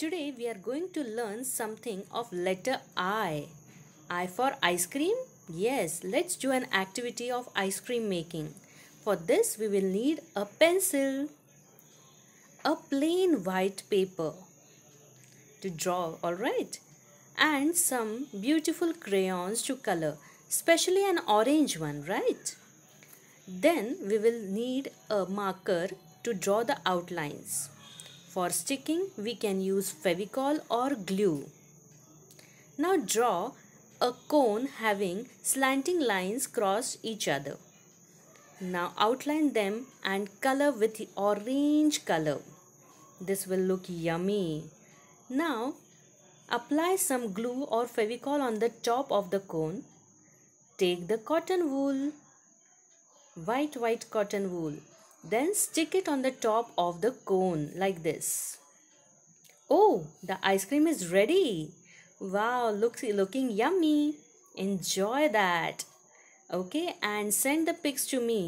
Today we are going to learn something of letter I. I for ice cream? Yes, let's do an activity of ice cream making. For this we will need a pencil, a plain white paper to draw, alright? And some beautiful crayons to color, especially an orange one, right? Then we will need a marker to draw the outlines. For sticking, we can use fevicol or glue. Now draw a cone having slanting lines cross each other. Now outline them and color with orange color. This will look yummy. Now apply some glue or fevicol on the top of the cone. Take the cotton wool, white white cotton wool then stick it on the top of the cone like this. Oh, the ice cream is ready. Wow, looks looking yummy. Enjoy that. Okay, and send the pics to me.